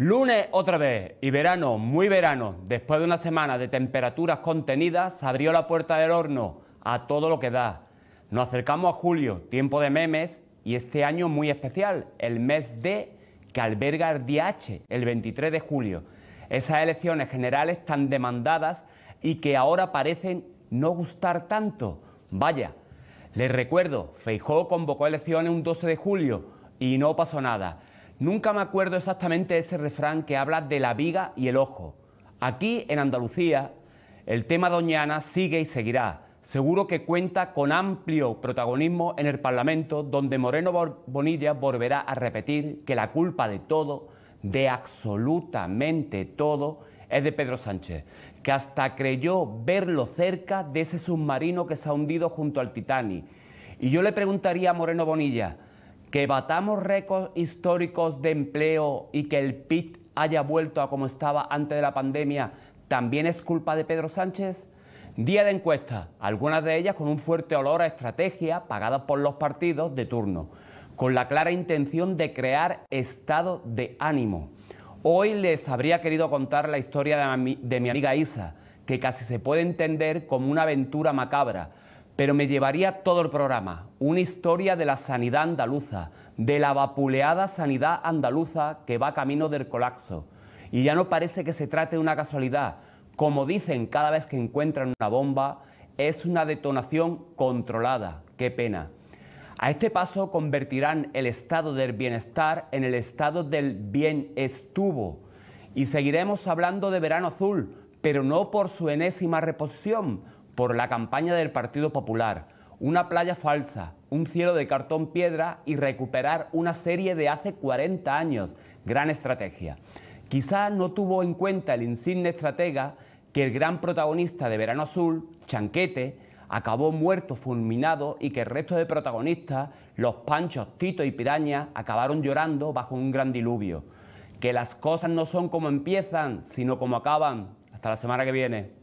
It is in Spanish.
Lunes otra vez y verano, muy verano. Después de una semana de temperaturas contenidas, se abrió la puerta del horno a todo lo que da. Nos acercamos a julio, tiempo de memes y este año muy especial, el mes de que alberga el DH el 23 de julio. Esas elecciones generales tan demandadas y que ahora parecen no gustar tanto. Vaya, les recuerdo, Feijóo convocó elecciones un 12 de julio y no pasó nada. Nunca me acuerdo exactamente ese refrán que habla de la viga y el ojo. Aquí, en Andalucía, el tema doñana sigue y seguirá. Seguro que cuenta con amplio protagonismo en el Parlamento, donde Moreno Bonilla volverá a repetir que la culpa de todo, de absolutamente todo, es de Pedro Sánchez, que hasta creyó verlo cerca de ese submarino que se ha hundido junto al Titanic. Y yo le preguntaría a Moreno Bonilla, que batamos récords históricos de empleo y que el PIB haya vuelto a como estaba antes de la pandemia, ¿también es culpa de Pedro Sánchez? Día de encuestas, algunas de ellas con un fuerte olor a estrategia pagada por los partidos de turno, con la clara intención de crear estado de ánimo. Hoy les habría querido contar la historia de mi amiga Isa, que casi se puede entender como una aventura macabra, pero me llevaría todo el programa, una historia de la sanidad andaluza, de la vapuleada sanidad andaluza que va camino del colapso. Y ya no parece que se trate de una casualidad. Como dicen cada vez que encuentran una bomba, es una detonación controlada. Qué pena. A este paso convertirán el estado del bienestar en el estado del bien estuvo. Y seguiremos hablando de verano azul, pero no por su enésima reposición, por la campaña del Partido Popular, una playa falsa, un cielo de cartón piedra y recuperar una serie de hace 40 años. Gran estrategia. Quizá no tuvo en cuenta el insigne estratega que el gran protagonista de Verano Azul, Chanquete, acabó muerto, fulminado y que el resto de protagonistas, los panchos, Tito y Piraña, acabaron llorando bajo un gran diluvio. Que las cosas no son como empiezan, sino como acaban. Hasta la semana que viene.